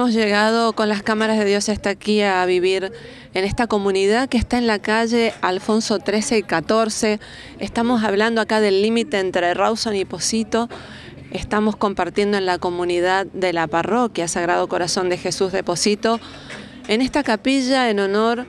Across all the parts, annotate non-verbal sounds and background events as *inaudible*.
hemos llegado con las cámaras de Dios hasta aquí a vivir en esta comunidad que está en la calle Alfonso 13 y 14. Estamos hablando acá del límite entre Rawson y Posito. Estamos compartiendo en la comunidad de la parroquia Sagrado Corazón de Jesús de Posito en esta capilla en honor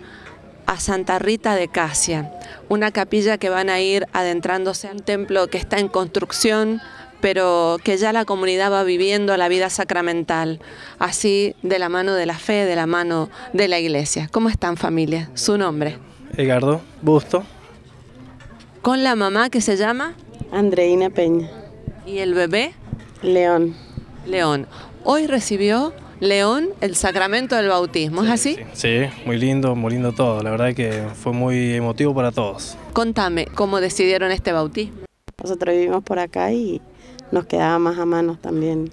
a Santa Rita de Casia, una capilla que van a ir adentrándose al templo que está en construcción, pero que ya la comunidad va viviendo la vida sacramental, así de la mano de la fe, de la mano de la iglesia. ¿Cómo están familia? Su nombre. Egardo Busto. Con la mamá que se llama Andreina Peña. ¿Y el bebé? León. León. Hoy recibió León el sacramento del bautismo, ¿es así? sí, muy lindo, muy lindo todo. La verdad que fue muy emotivo para todos. Contame, ¿cómo decidieron este bautismo? Nosotros vivimos por acá y nos quedaba más a manos también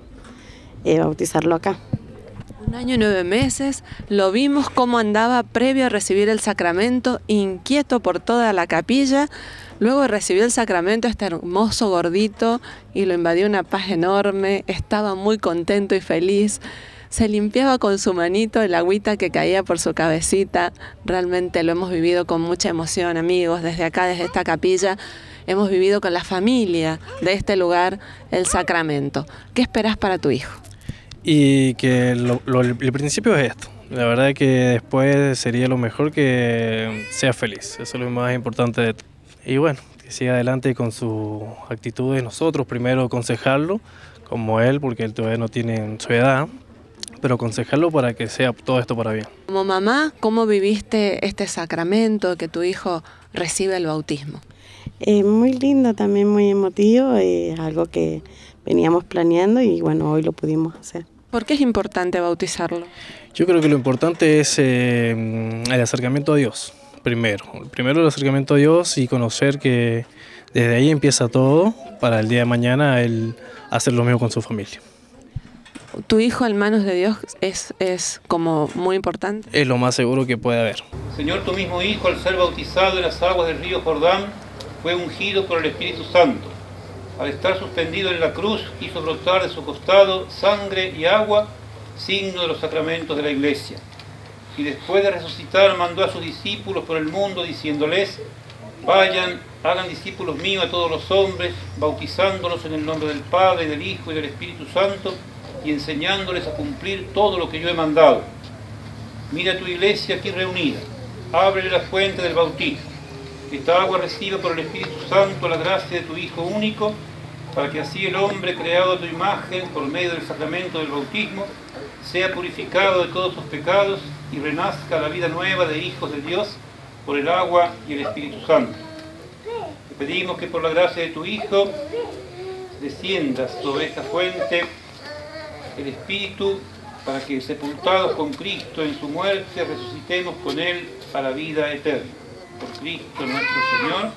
eh, bautizarlo acá. Un año y nueve meses, lo vimos cómo andaba previo a recibir el sacramento, inquieto por toda la capilla. Luego recibió el sacramento este hermoso gordito y lo invadió una paz enorme. Estaba muy contento y feliz. Se limpiaba con su manito el agüita que caía por su cabecita. Realmente lo hemos vivido con mucha emoción, amigos, desde acá, desde esta capilla hemos vivido con la familia de este lugar, el sacramento. ¿Qué esperas para tu hijo? Y que el principio es esto. La verdad es que después sería lo mejor que sea feliz. Eso es lo más importante de Y bueno, que siga adelante con sus actitudes nosotros. Primero aconsejarlo, como él, porque él todavía no tiene su edad pero aconsejarlo para que sea todo esto para bien. Como mamá, ¿cómo viviste este sacramento que tu hijo recibe el bautismo? Eh, muy lindo, también muy emotivo, es eh, algo que veníamos planeando y bueno, hoy lo pudimos hacer. ¿Por qué es importante bautizarlo? Yo creo que lo importante es eh, el acercamiento a Dios, primero. Primero el acercamiento a Dios y conocer que desde ahí empieza todo para el día de mañana el hacer lo mismo con su familia. ¿Tu hijo en manos de Dios es, es como muy importante? Es lo más seguro que puede haber. Señor, tu mismo hijo al ser bautizado en las aguas del río Jordán, fue ungido por el Espíritu Santo. Al estar suspendido en la cruz, hizo brotar de su costado sangre y agua, signo de los sacramentos de la iglesia. Y después de resucitar, mandó a sus discípulos por el mundo, diciéndoles, vayan, hagan discípulos míos a todos los hombres, bautizándolos en el nombre del Padre, del Hijo y del Espíritu Santo, y enseñándoles a cumplir todo lo que yo he mandado. Mira tu iglesia aquí reunida, ábrele la fuente del bautismo que esta agua reciba por el Espíritu Santo la gracia de tu Hijo único, para que así el hombre creado a tu imagen por medio del sacramento del bautismo sea purificado de todos sus pecados y renazca la vida nueva de hijos de Dios por el agua y el Espíritu Santo. Te pedimos que por la gracia de tu Hijo desciendas sobre esta fuente el Espíritu para que sepultados con Cristo en su muerte resucitemos con Él a la vida eterna Señor.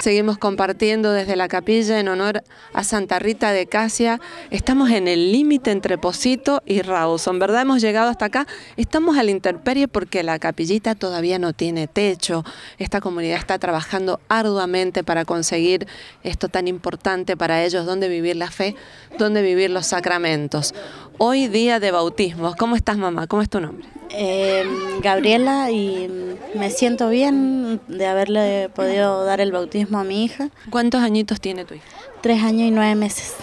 Seguimos compartiendo desde la capilla en honor a Santa Rita de Casia. Estamos en el límite entre Posito y Rawson, ¿verdad? Hemos llegado hasta acá. Estamos al intemperie porque la capillita todavía no tiene techo. Esta comunidad está trabajando arduamente para conseguir esto tan importante para ellos, dónde vivir la fe, dónde vivir los sacramentos. Hoy día de bautismo, ¿Cómo estás, mamá? ¿Cómo es tu nombre? Eh, Gabriela y me siento bien de haberle podido dar el bautismo a mi hija. ¿Cuántos añitos tiene tu hija? Tres años y nueve meses.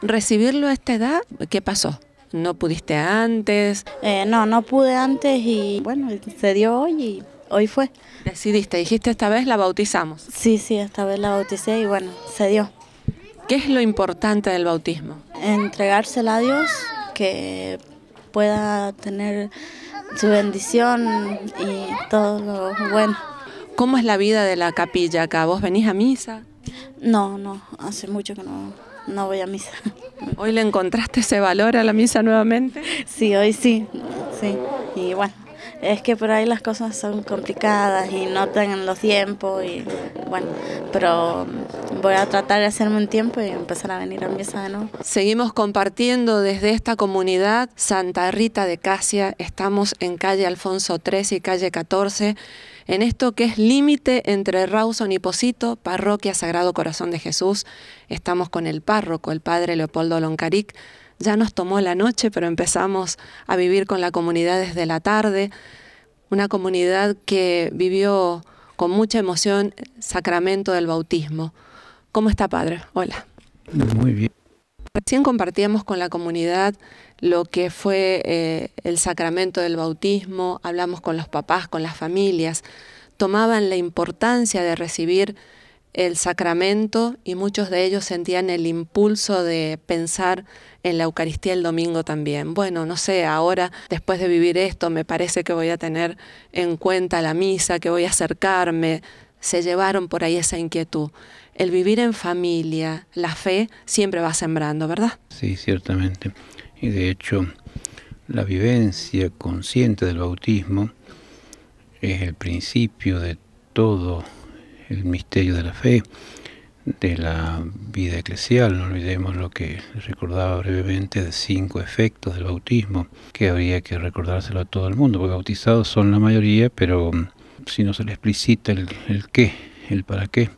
¿Recibirlo a esta edad? ¿Qué pasó? ¿No pudiste antes? Eh, no, no pude antes y bueno, se dio hoy y hoy fue. Decidiste, dijiste esta vez la bautizamos. Sí, sí, esta vez la bauticé y bueno, se dio. ¿Qué es lo importante del bautismo? Entregársela a Dios, que pueda tener su bendición y todo lo bueno. ¿Cómo es la vida de la capilla acá? ¿Vos venís a misa? No, no, hace mucho que no, no voy a misa. *laughs* ¿Hoy le encontraste ese valor a la misa nuevamente? Sí, hoy sí, sí. Y bueno, es que por ahí las cosas son complicadas y no tengan los tiempos y bueno, pero voy a tratar de hacerme un tiempo y empezar a venir a misa de nuevo. Seguimos compartiendo desde esta comunidad Santa Rita de Casia. Estamos en calle Alfonso 13 y calle 14 en esto que es límite entre Rawson y Posito, parroquia Sagrado Corazón de Jesús. Estamos con el párroco, el padre Leopoldo Loncaric. Ya nos tomó la noche, pero empezamos a vivir con la comunidad desde la tarde. Una comunidad que vivió con mucha emoción el sacramento del bautismo. ¿Cómo está, padre? Hola. Muy bien. Recién compartíamos con la comunidad lo que fue eh, el sacramento del bautismo, hablamos con los papás, con las familias, tomaban la importancia de recibir el sacramento y muchos de ellos sentían el impulso de pensar en la Eucaristía el domingo también. Bueno, no sé, ahora después de vivir esto me parece que voy a tener en cuenta la misa, que voy a acercarme. Se llevaron por ahí esa inquietud el vivir en familia, la fe siempre va sembrando, ¿verdad? Sí, ciertamente. Y de hecho, la vivencia consciente del bautismo es el principio de todo el misterio de la fe, de la vida eclesial. No olvidemos lo que recordaba brevemente de cinco efectos del bautismo, que habría que recordárselo a todo el mundo, porque bautizados son la mayoría, pero mm, si no se le explicita el qué, el para qué,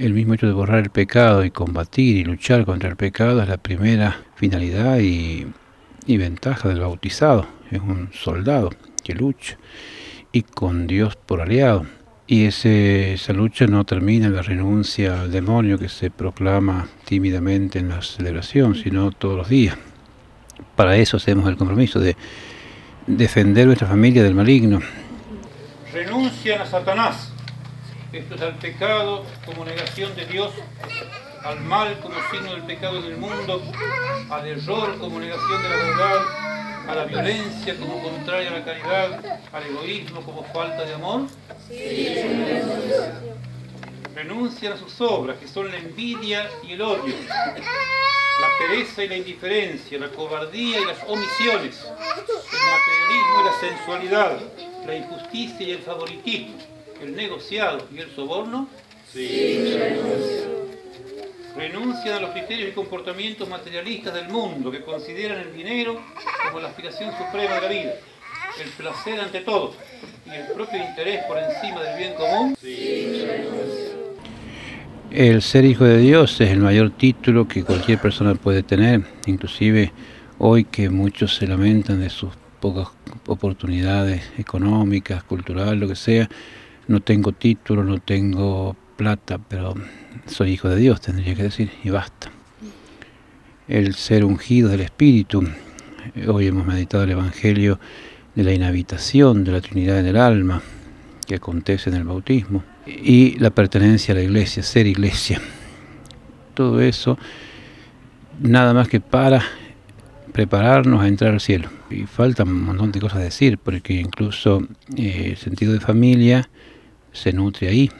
el mismo hecho de borrar el pecado y combatir y luchar contra el pecado es la primera finalidad y, ventaja del bautizado. Es un soldado que lucha y con Dios por aliado. Y ese, esa lucha no termina en la renuncia al demonio que se proclama tímidamente en la celebración, sino todos los días. Para eso hacemos el compromiso de defender nuestra familia del maligno. Renuncian a Satanás esto es al pecado como negación de Dios, al mal como signo del pecado del mundo, al error como negación de la verdad, a la violencia como contraria a la caridad, al egoísmo como falta de amor. Renuncian a sus obras, que son la envidia y el odio, la pereza y la indiferencia, la cobardía y las omisiones, el materialismo y la sensualidad, la injusticia y el favoritismo el negociado y el soborno? Sí. renuncian a los criterios y comportamientos materialistas del mundo que consideran el dinero como la aspiración suprema de la vida, el placer ante todo y el propio interés por encima del bien común. El ser hijo de Dios es el mayor título que cualquier persona puede tener, inclusive hoy que muchos se lamentan de sus pocas oportunidades económicas, culturales, lo que sea, no tengo título, no tengo plata, pero soy hijo de Dios, tendría que decir, y basta. El ser ungido del Espíritu. Hoy hemos meditado el Evangelio de la inhabitación de la Trinidad en el alma, que acontece en el bautismo, y la pertenencia a la iglesia, ser iglesia. Todo eso, nada más que para prepararnos a entrar al cielo. Y faltan un montón de cosas a decir, porque incluso eh, el sentido de familia se nutre ahí,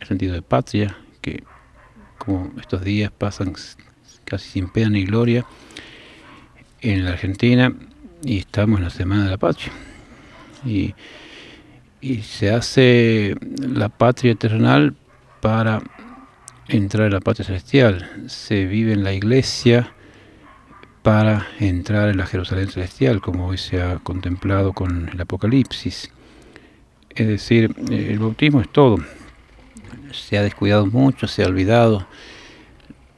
el sentido de patria, que como estos días pasan casi sin pena ni gloria en la Argentina y estamos en la Semana de la Patria. Y, y se hace la patria eternal para entrar en la patria celestial. Se vive en la iglesia para entrar en la Jerusalén celestial, como hoy se ha contemplado con el Apocalipsis. Es decir, el bautismo es todo. Se ha descuidado mucho, se ha olvidado.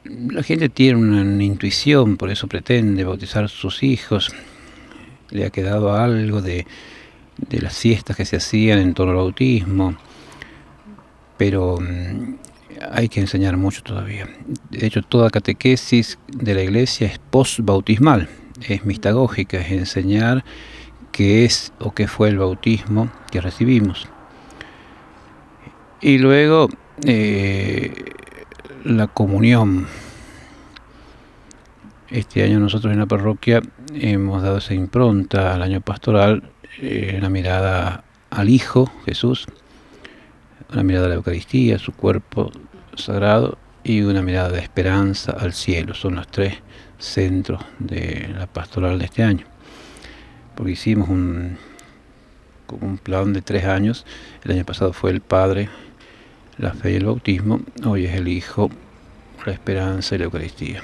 La gente tiene una intuición, por eso pretende bautizar a sus hijos. Le ha quedado algo de, las siestas que se hacían en torno al bautismo. Pero mm, hay que enseñar mucho todavía. De hecho, toda catequesis de la iglesia es post-bautismal es mistagógica, es enseñar qué es o qué fue el bautismo que recibimos. Y luego eh, la comunión. Este año nosotros en la parroquia hemos dado esa impronta al año pastoral, eh, la mirada al Hijo Jesús, una mirada a la Eucaristía, su cuerpo sagrado y una mirada de esperanza al cielo. Son los tres centros de la pastoral de este año porque hicimos un, un plan de tres años. El año pasado fue el Padre, la fe y el bautismo. Hoy es el Hijo, la esperanza y la Eucaristía.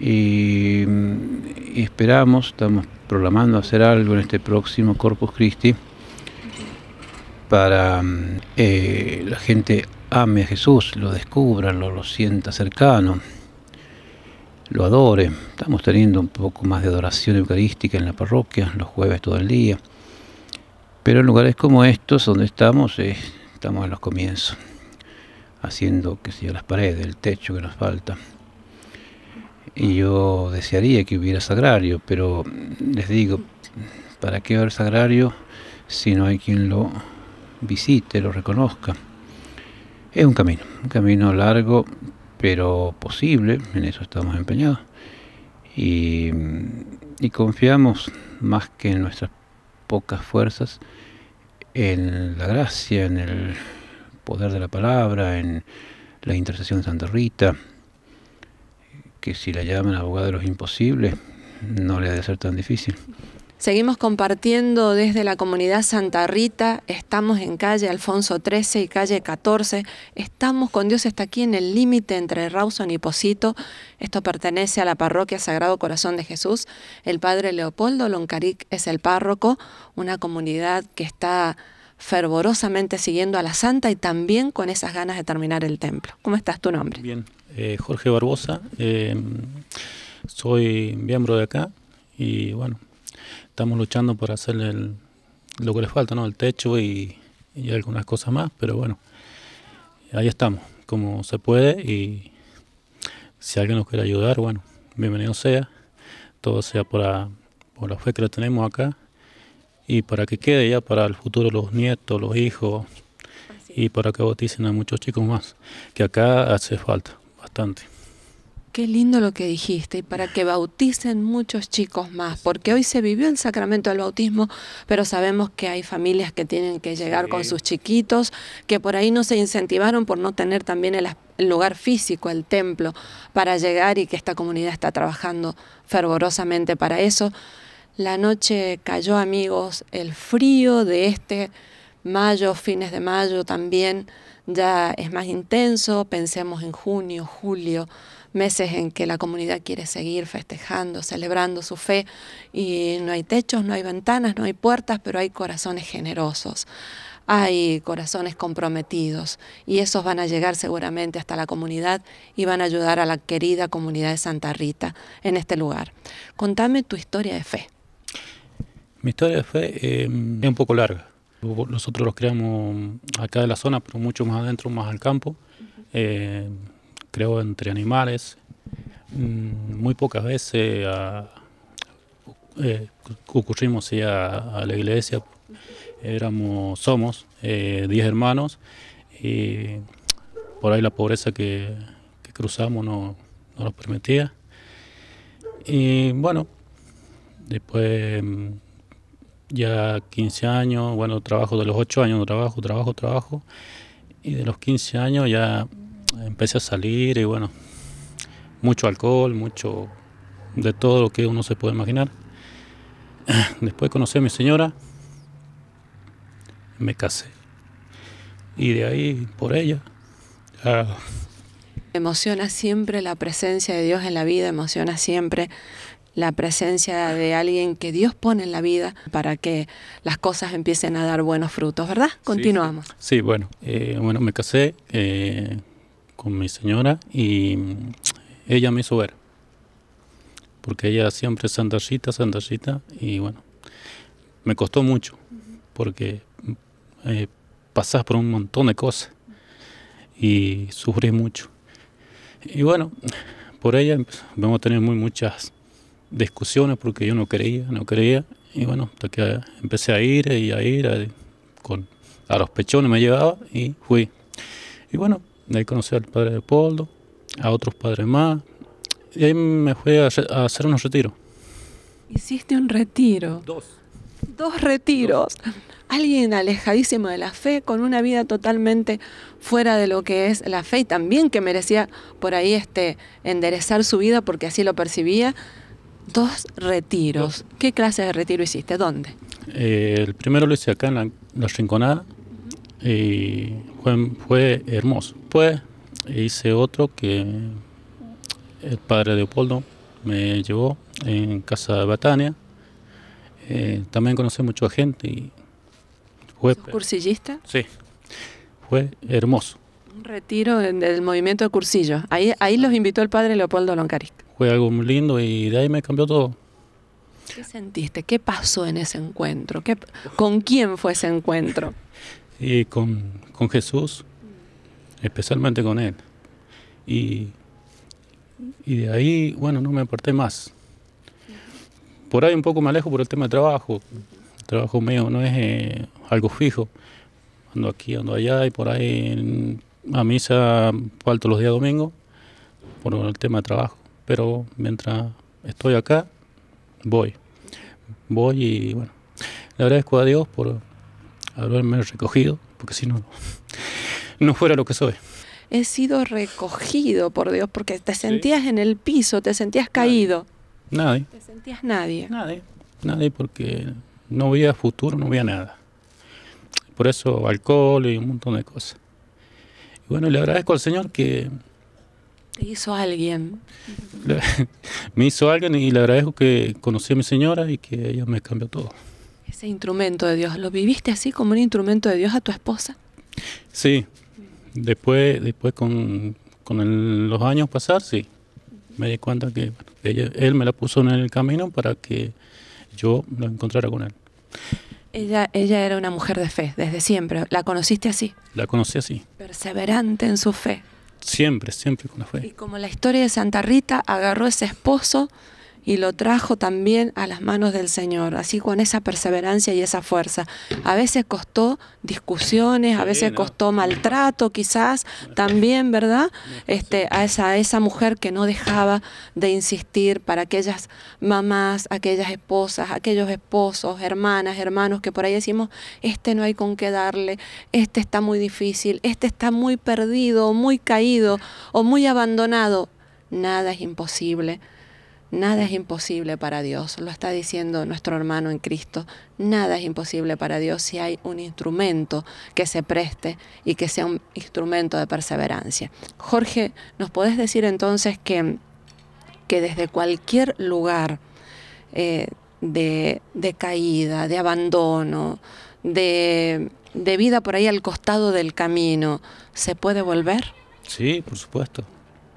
Y, mm, esperamos, estamos programando hacer algo en este próximo Corpus Christi para mm, eh, la gente ame a Jesús, lo descubra, lo, lo sienta cercano lo adore. Estamos teniendo un poco más de adoración eucarística en la parroquia, los jueves todo el día. Pero en lugares como estos, donde estamos, eh, estamos en los comienzos, haciendo, que sea las paredes, el techo que nos falta. Y yo desearía que hubiera sagrario, pero les digo, ¿para qué haber sagrario si no hay quien lo visite, lo reconozca? Es un camino, un camino largo, pero posible, en eso estamos empeñados. Y, confiamos más que en nuestras pocas fuerzas, en la gracia, en el poder de la palabra, en la intercesión de Santa Rita, que si la llaman abogada de los imposibles, no le ha de ser tan difícil. Seguimos compartiendo desde la comunidad Santa Rita, estamos en calle Alfonso 13 y calle 14, estamos con Dios, está aquí en el límite entre Rawson y Posito, esto pertenece a la parroquia Sagrado Corazón de Jesús, el padre Leopoldo Loncaric es el párroco, una comunidad que está fervorosamente siguiendo a la Santa y también con esas ganas de terminar el templo. ¿Cómo estás tu nombre? Bien, eh, Jorge Barbosa, eh, soy miembro de acá y bueno, estamos luchando por hacer el, lo que les falta, ¿no? El techo y, algunas cosas más, pero bueno, ahí estamos, como se puede y si alguien nos quiere ayudar, bueno, bienvenido sea, todo sea por la, por la fe que tenemos acá y para que quede ya para el futuro los nietos, los hijos y para que bauticen a muchos chicos más, que acá hace falta bastante. Qué lindo lo que dijiste, y para que bauticen muchos chicos más, porque hoy se vivió el sacramento del bautismo, pero sabemos que hay familias que tienen que llegar con sus chiquitos, que por ahí no se incentivaron por no tener también el, el lugar físico, el templo, para llegar y que esta comunidad está trabajando fervorosamente para eso. La noche cayó, amigos, el frío de este mayo, fines de mayo también, ya es más intenso, pensemos en junio, julio meses en que la comunidad quiere seguir festejando, celebrando su fe y no hay techos, no hay ventanas, no hay puertas, pero hay corazones generosos. Hay corazones comprometidos y esos van a llegar seguramente hasta la comunidad y van a ayudar a la querida comunidad de Santa Rita en este lugar. Contame tu historia de fe. Mi historia de fe em, es un poco larga. Nosotros los creamos acá de la zona, pero mucho más adentro, más al campo creo, entre animales. Mm, muy pocas veces eh, ocurrimos a, la iglesia. Éramos, somos 10 eh, hermanos y por ahí la pobreza que, cruzamos no, no, nos permitía. Y bueno, después mm, ya 15 años, bueno, trabajo de los 8 años, trabajo, trabajo, trabajo. Y de los 15 años ya empecé a salir y bueno, mucho alcohol, mucho de todo lo que uno se puede imaginar. *clears throat* Después conocí a mi señora, me casé y de ahí por ella. Emociona siempre la presencia de Dios en la vida, emociona siempre la presencia de alguien que Dios pone en la vida para que las cosas empiecen a dar buenos frutos, ¿verdad? Continuamos. Sí, bueno, eh, bueno, me casé. Eh, con mi señora y mm, ella me hizo ver. Porque ella siempre Santa Rita, y bueno, me costó mucho, porque mm, eh, por un montón de cosas y sufrí mucho. Y bueno, por ella em, vamos a tener muy muchas discusiones porque yo no creía, no creía. Y bueno, hasta que empecé a ir y a ir, a, con, a los pechones me llevaba y fui. Y bueno, de ahí conocí al padre de Poldo, a otros padres más, y ahí me fui a, hacer unos retiros. Hiciste un retiro. Dos. Dos retiros. Alguien alejadísimo de la fe, con una vida totalmente fuera de lo que es la fe y también que merecía por ahí este enderezar su vida porque así lo percibía. Dos retiros. ¿Qué clase de retiro hiciste? ¿Dónde? Eh, el primero lo hice acá en la, la Rinconada, y fue, hermoso. Pues hice otro que el padre Leopoldo me llevó en casa de Batania. Eh, también conocí mucha gente y fue... cursillista? Sí, fue hermoso. Un retiro del movimiento de cursillos. Ahí, ahí los invitó el padre Leopoldo Loncaris. Fue algo muy lindo y de ahí me cambió todo. ¿Qué sentiste? ¿Qué pasó en ese encuentro? ¿Con quién fue ese encuentro? *laughs* Y con, con, Jesús, especialmente con Él. Y, y, de ahí, bueno, no me aparté más. Por ahí un poco más lejos por el tema de trabajo. El trabajo mío no es eh, algo fijo. Ando aquí, ando allá y por ahí a misa falto los días domingos por el tema de trabajo. Pero mientras estoy acá, voy. Voy y bueno, le agradezco a Dios por haberme recogido, porque si no, no fuera lo que soy. He sido recogido, por Dios, porque te sentías en el piso, te sentías caído. Nadie. Te sentías nadie. Nadie, nadie porque no veía futuro, no había nada. Por eso alcohol y un montón de cosas. bueno, le agradezco al Señor que... hizo alguien. *laughs* me hizo alguien y le agradezco que conocí a mi señora y que ella me cambió todo. Ese instrumento de Dios, ¿lo viviste así como un instrumento de Dios a tu esposa? Sí, después, después con, con los años pasar, sí. Me di cuenta que él me la puso en el camino para que yo lo encontrara con él. Ella, ella era una mujer de fe desde siempre. ¿La conociste así? La conocí así. Perseverante en su fe. Siempre, siempre con la fe. Y como la historia de Santa Rita agarró ese esposo y lo trajo también a las manos del Señor, así con esa perseverancia y esa fuerza. A veces costó discusiones, a veces costó maltrato quizás también, ¿verdad? Este, a, esa, esa mujer que no dejaba de insistir para aquellas mamás, aquellas esposas, aquellos esposos, hermanas, hermanos que por ahí decimos, este no hay con qué darle, este está muy difícil, este está muy perdido, muy caído o muy abandonado. Nada es imposible Nada es imposible para Dios, lo está diciendo nuestro hermano en Cristo. Nada es imposible para Dios si hay un instrumento que se preste y que sea un instrumento de perseverancia. Jorge, ¿nos podés decir entonces que, que desde cualquier lugar eh, de, caída, de abandono, de, de vida por ahí al costado del camino, se puede volver? Sí, por supuesto.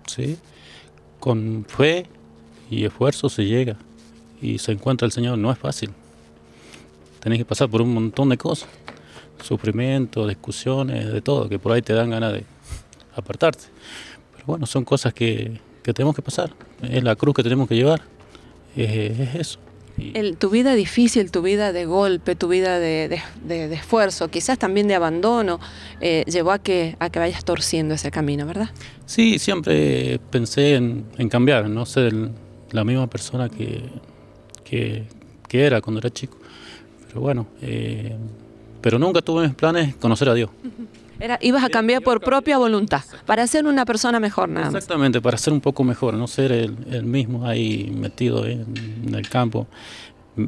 Sí. Con fe y esfuerzo se llega y se encuentra el Señor. No es fácil. Tenés que pasar por un montón de cosas. Sufrimiento, discusiones, de todo, que por ahí te dan ganas de apartarte. Pero bueno, son cosas que, que tenemos que pasar. Es la cruz que tenemos que llevar. Es, eso. tu vida difícil, tu vida de golpe, tu vida de, de, esfuerzo, quizás también de abandono, eh, llevó a que, a que vayas torciendo ese camino, ¿verdad? Sí, siempre pensé en, cambiar, no sé la misma persona que, era cuando era chico. Pero bueno, eh, pero nunca tuve mis planes conocer a Dios. ibas a cambiar por propia voluntad, para ser una persona mejor nada Exactamente, para ser un poco mejor, no ser el, el mismo ahí metido en, el campo.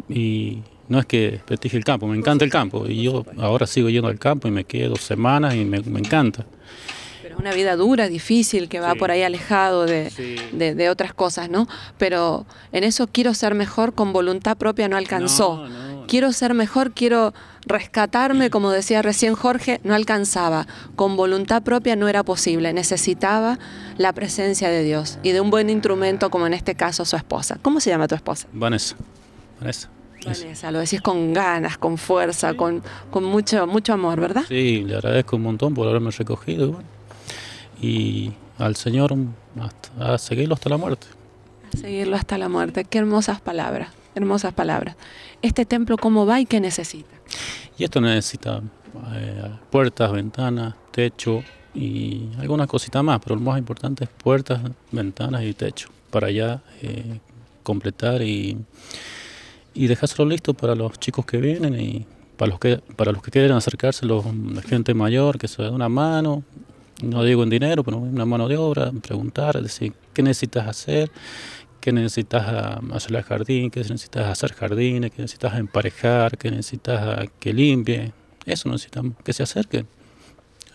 Y no es que prestige el campo, me encanta el campo. Y yo ahora sigo yendo al campo y me quedo semanas y me, me encanta. Una vida dura, difícil, que va por ahí alejado de, otras cosas, ¿no? Pero en eso quiero ser mejor con voluntad propia no alcanzó. Quiero ser mejor, quiero rescatarme, como decía recién Jorge, no alcanzaba. Con voluntad propia no era posible. Necesitaba la presencia de Dios y de un buen instrumento, como en este caso su esposa. ¿Cómo se llama tu esposa? Vanessa. Vanessa. Vanessa, lo decís con ganas, con fuerza, con, con mucho, mucho amor, ¿verdad? Sí, le agradezco un montón por haberme recogido y al Señor a seguirlo hasta la muerte. A seguirlo hasta la muerte. Qué hermosas palabras, hermosas palabras. Este templo, ¿cómo va y qué necesita? Y esto necesita eh, puertas, ventanas, techo y algunas cositas más, pero lo más importante es puertas, ventanas y techo para ya eh, completar y, y dejárselo listo para los chicos que vienen y para los que para los que quieren acercarse, los, la gente mayor, que se dé una mano no digo en dinero, pero una mano de obra, preguntar, decir, ¿qué necesitas hacer? ¿Qué necesitas ah, hacer el jardín? ¿Qué necesitas hacer jardines? ¿Qué necesitas emparejar? ¿Qué necesitas ah, que limpie? Eso necesitamos, que se acerquen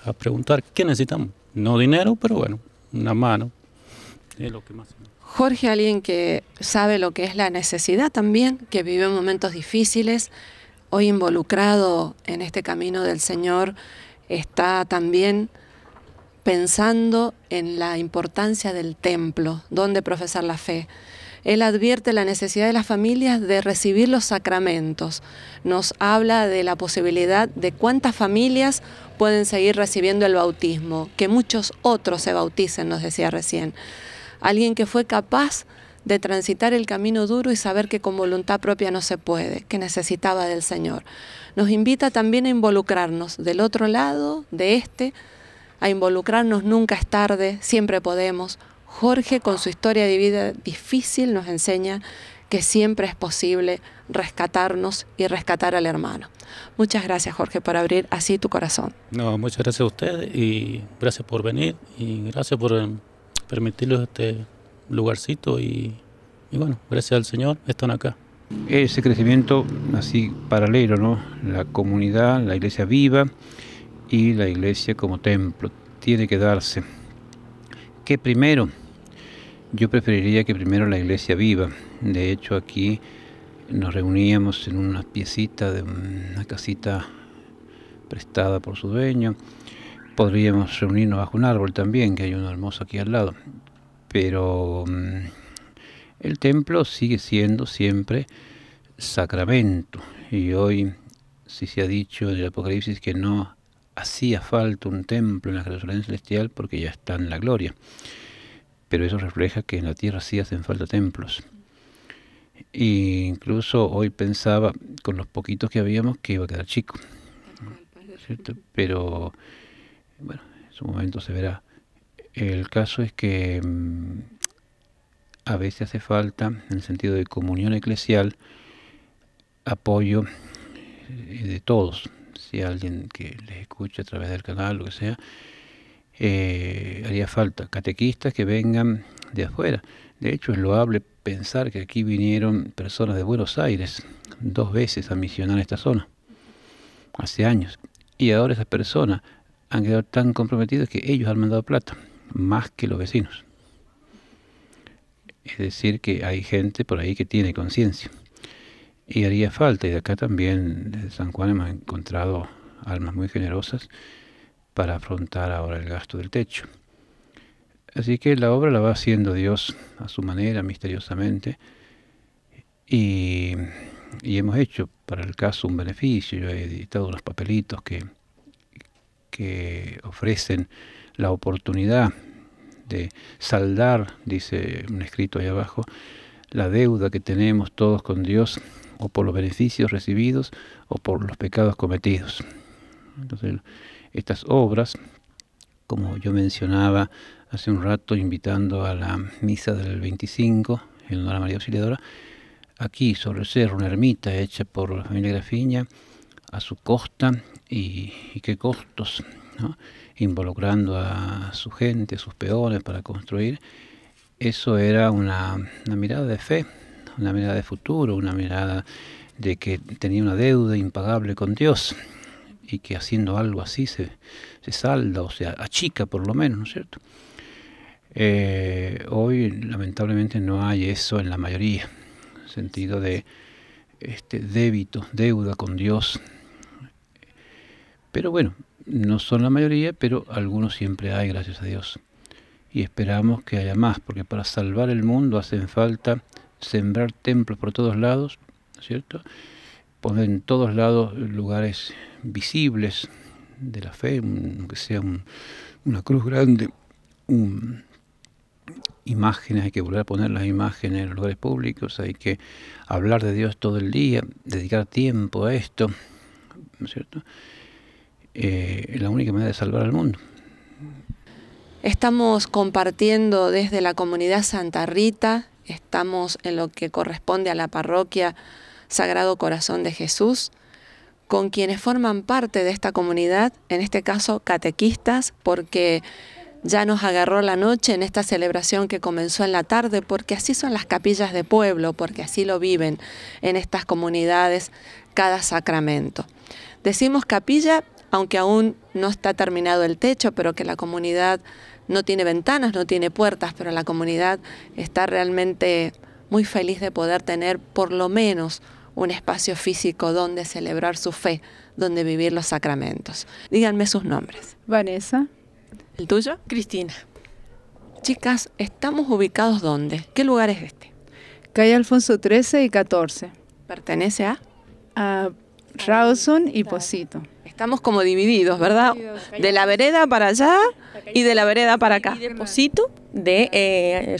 a preguntar qué necesitamos. No dinero, pero bueno, una mano. lo Jorge, alguien que sabe lo que es la necesidad también, que vive momentos difíciles, hoy involucrado en este camino del Señor, está también pensando en la importancia del templo, donde profesar la fe. Él advierte la necesidad de las familias de recibir los sacramentos. Nos habla de la posibilidad de cuántas familias pueden seguir recibiendo el bautismo, que muchos otros se bauticen, nos decía recién. Alguien que fue capaz de transitar el camino duro y saber que con voluntad propia no se puede, que necesitaba del Señor. Nos invita también a involucrarnos del otro lado, de este, a involucrarnos, nunca es tarde, siempre podemos. Jorge con su historia de vida difícil nos enseña que siempre es posible rescatarnos y rescatar al hermano. Muchas gracias Jorge por abrir así tu corazón. No, muchas gracias a ustedes y gracias por venir y gracias por em, permitirnos este lugarcito y, y bueno, gracias al Señor, están acá. Ese crecimiento así paralelo, ¿no? La comunidad, la iglesia viva, y la iglesia como templo. Tiene que darse. Que primero, yo preferiría que primero la iglesia viva. De hecho, aquí nos reuníamos en una piecita de una casita prestada por su dueño. Podríamos reunirnos bajo un árbol también, que hay uno hermoso aquí al lado. Pero mm, el templo sigue siendo siempre sacramento. Y hoy, si se ha dicho en el Apocalipsis que no hacía falta un templo en la Jerusalén celestial porque ya está en la gloria. Pero eso refleja que en la tierra sí hacen falta templos. E incluso hoy pensaba, con los poquitos que habíamos, que iba a quedar chico. Pero, bueno, en su momento se verá. El caso es que mm, a veces hace falta, en el sentido de comunión eclesial, apoyo eh, de todos, si alguien que les escuche a través del canal, lo que sea, eh, haría falta catequistas que vengan de afuera. De hecho, es loable pensar que aquí vinieron personas de Buenos Aires dos veces a misionar esta zona, hace años. Y ahora esas personas han quedado tan comprometidas que ellos han mandado plata, más que los vecinos. Es decir, que hay gente por ahí que tiene conciencia y haría falta. Y de acá también, de San Juan, hemos encontrado almas muy generosas para afrontar ahora el gasto del techo. Así que la obra la va haciendo Dios a su manera, misteriosamente, y, hemos hecho para el caso un beneficio. Yo he editado unos papelitos que, que ofrecen la oportunidad de saldar, dice un escrito ahí abajo, la deuda que tenemos todos con Dios o por los beneficios recibidos o por los pecados cometidos. Entonces, estas obras, como yo mencionaba hace un rato, invitando a la misa del 25 en honor María Auxiliadora, aquí sobre el cerro, una ermita hecha por la familia Grafiña a su costa y, qué costos, involucrando a su gente, a sus peones para construir. Eso era una mirada de fe, una mirada de futuro, una mirada de que tenía una deuda impagable con Dios y que haciendo algo así se, salda o se achica por lo menos, ¿no es cierto? Eh, hoy lamentablemente no hay eso en la mayoría, sentido de este débito, deuda con Dios. Pero bueno, no son la mayoría, pero algunos siempre hay, gracias a Dios. Y esperamos que haya más, porque para salvar el mundo hacen falta sembrar templos por todos lados, cierto? Poner en todos lados lugares visibles de la fe, aunque sea una cruz grande, imágenes, hay que volver a poner las imágenes en lugares públicos, hay que hablar de Dios todo el día, dedicar tiempo a esto, ¿no es cierto? Eh, es la única manera de salvar al mundo. Estamos compartiendo desde la comunidad Santa Rita estamos en lo que corresponde a la parroquia Sagrado Corazón de Jesús, con quienes forman parte de esta comunidad, en este caso catequistas, porque ya nos agarró la noche en esta celebración que comenzó en la tarde, porque así son las capillas de pueblo, porque así lo viven en estas comunidades cada sacramento. Decimos capilla, aunque aún no está terminado el techo, pero que la comunidad no tiene ventanas, no tiene puertas, pero la comunidad está realmente muy feliz de poder tener por lo menos un espacio físico donde celebrar su fe, donde vivir los sacramentos. Díganme sus nombres. Vanessa. ¿El tuyo? Cristina. Chicas, ¿estamos ubicados dónde? ¿Qué lugar es este? Calle Alfonso 13 y 14. ¿Pertenece a? A Rawson y Posito. Estamos como divididos, ¿verdad? De la vereda para allá y de la vereda para acá. De Posito, de eh,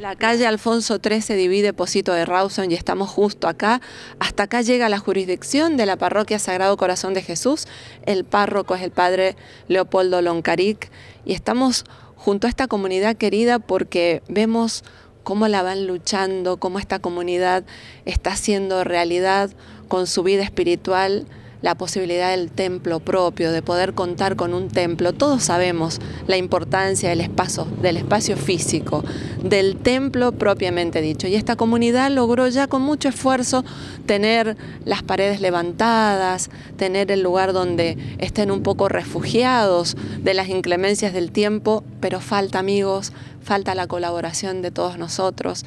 La calle Alfonso 13 divide Posito de Rawson y estamos justo acá. Hasta acá llega la jurisdicción de la parroquia Sagrado Corazón de Jesús. El párroco es el padre Leopoldo Loncaric y estamos junto a esta comunidad querida porque vemos cómo la van luchando, cómo esta comunidad está haciendo realidad con su vida espiritual la posibilidad del templo propio, de poder contar con un templo. Todos sabemos la importancia del espacio, del espacio físico, del templo propiamente dicho. Y esta comunidad logró ya con mucho esfuerzo tener las paredes levantadas, tener el lugar donde estén un poco refugiados de las inclemencias del tiempo, pero falta amigos, falta la colaboración de todos nosotros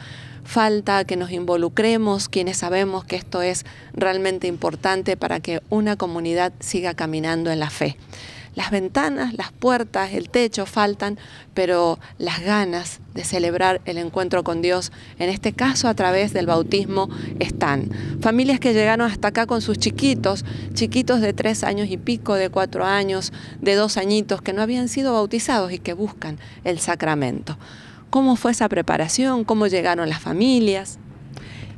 falta que nos involucremos quienes sabemos que esto es realmente importante para que una comunidad siga caminando en la fe. Las ventanas, las puertas, el techo faltan, pero las ganas de celebrar el encuentro con Dios, en este caso a través del bautismo, están. Familias que llegaron hasta acá con sus chiquitos, chiquitos de tres años y pico, de cuatro años, de dos añitos, que no habían sido bautizados y que buscan el sacramento. ¿Cómo fue esa preparación? ¿Cómo llegaron las familias?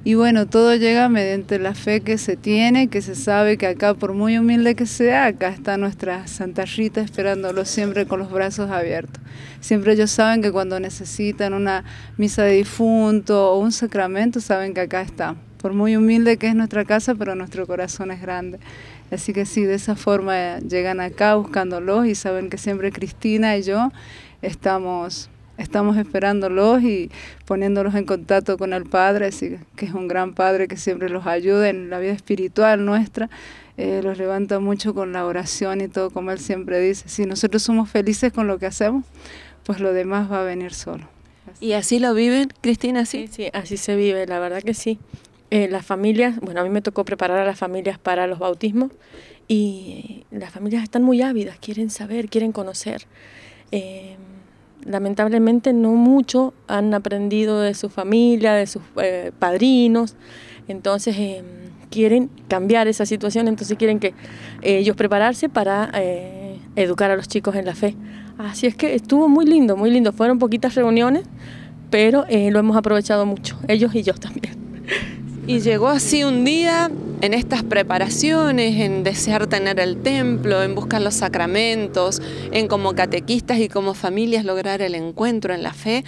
Y bueno, todo llega mediante la fe que se tiene, que se sabe que acá, por muy humilde que sea, acá está nuestra Santa Rita esperándolo siempre con los brazos abiertos. Siempre ellos saben que cuando necesitan una misa de difunto o un sacramento, saben que acá está. Por muy humilde que es nuestra casa, pero nuestro corazón es grande. Así que sí, de esa forma llegan acá buscándolos y saben que siempre Cristina y yo estamos estamos esperándolos y poniéndolos en contacto con el Padre, que es un gran Padre que siempre los ayuda en la vida espiritual nuestra. Eh, los levanta mucho con la oración y todo, como él siempre dice. Si nosotros somos felices con lo que hacemos, pues lo demás va a venir solo. ¿Y así lo viven, Cristina? ¿sí? sí, así se vive, la verdad que sí. Eh, las familias, bueno, a mí me tocó preparar a las familias para los bautismos y las familias están muy ávidas, quieren saber, quieren conocer. Eh, lamentablemente no mucho han aprendido de su familia, de sus eh, padrinos, entonces eh, quieren cambiar esa situación, entonces quieren que eh, ellos prepararse para educar a los chicos en la fe. Así es que estuvo muy lindo, muy lindo, fueron poquitas reuniones, pero lo hemos aprovechado mucho, ellos y yo también. *laughs* Y llegó así un día en estas preparaciones, en desear tener el templo, en buscar los sacramentos, en como catequistas y como familias lograr el encuentro en la fe,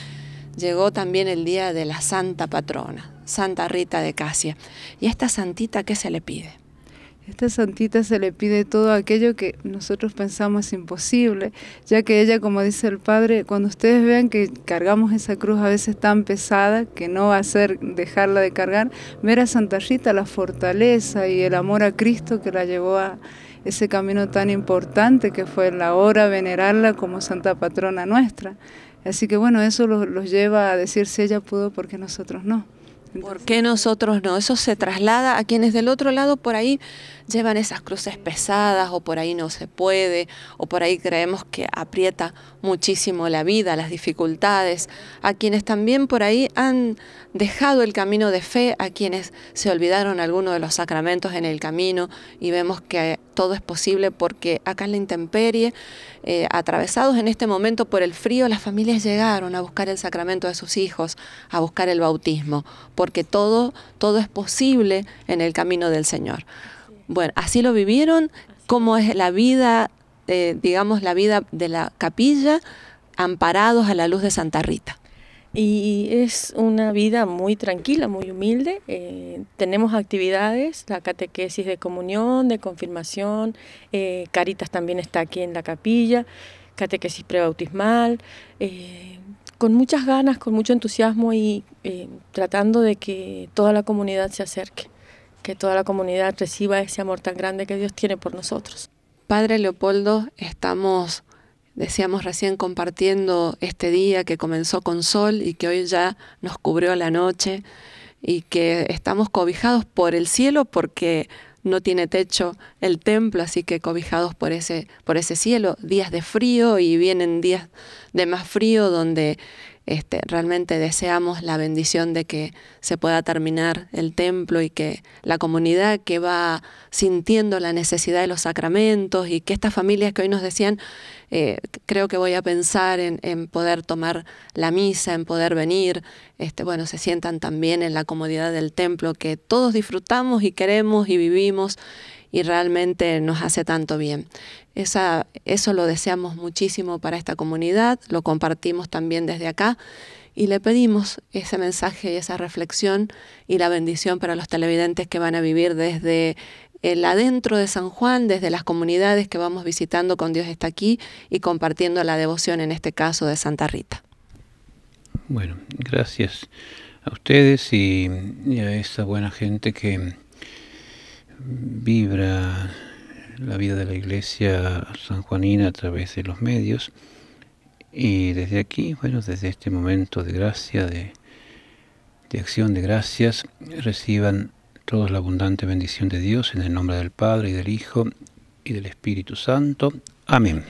llegó también el día de la Santa Patrona, Santa Rita de Casia. ¿Y a esta santita qué se le pide? Esta santita se le pide todo aquello que nosotros pensamos imposible, ya que ella, como dice el Padre, cuando ustedes vean que cargamos esa cruz a veces tan pesada que no va a ser dejarla de cargar, ver a Santa Rita la fortaleza y el amor a Cristo que la llevó a ese camino tan importante que fue la hora venerarla como Santa Patrona nuestra. Así que bueno, eso los, los lleva a decir si ella pudo porque nosotros no. ¿Por qué nosotros no? Eso se traslada a quienes del otro lado por ahí llevan esas cruces pesadas o por ahí no se puede o por ahí creemos que aprieta muchísimo la vida, las dificultades, a quienes también por ahí han, dejado el camino de fe a quienes se olvidaron algunos de los sacramentos en el camino y vemos que todo es posible porque acá en la intemperie, eh, atravesados en este momento por el frío, las familias llegaron a buscar el sacramento de sus hijos, a buscar el bautismo, porque todo, todo es posible en el camino del Señor. Bueno, así lo vivieron, como es la vida, eh, digamos, la vida de la capilla, amparados a la luz de Santa Rita. Y es una vida muy tranquila, muy humilde. Eh, tenemos actividades, la catequesis de comunión, de confirmación, eh, Caritas también está aquí en la capilla, catequesis prebautismal, eh, con muchas ganas, con mucho entusiasmo y eh, tratando de que toda la comunidad se acerque, que toda la comunidad reciba ese amor tan grande que Dios tiene por nosotros. Padre Leopoldo, estamos Decíamos recién compartiendo este día que comenzó con sol y que hoy ya nos cubrió la noche y que estamos cobijados por el cielo porque no tiene techo el templo, así que cobijados por ese, por ese cielo, días de frío y vienen días de más frío donde este, realmente deseamos la bendición de que se pueda terminar el templo y que la comunidad que va sintiendo la necesidad de los sacramentos y que estas familias que hoy nos decían, eh, creo que voy a pensar en, en, poder tomar la misa, en poder venir, este, bueno, se sientan también en la comodidad del templo que todos disfrutamos y queremos y vivimos y realmente nos hace tanto bien. Esa, eso lo deseamos muchísimo para esta comunidad, lo compartimos también desde acá y le pedimos ese mensaje y esa reflexión y la bendición para los televidentes que van a vivir desde el adentro de San Juan, desde las comunidades que vamos visitando con Dios está aquí y compartiendo la devoción en este caso de Santa Rita. Bueno, gracias a ustedes y a esa buena gente que vibra la vida de la iglesia sanjuanina a través de los medios. Y desde aquí, bueno, desde este momento de gracia, de, de acción de gracias, reciban todos la abundante bendición de Dios en el nombre del Padre y del Hijo y del Espíritu Santo. Amén.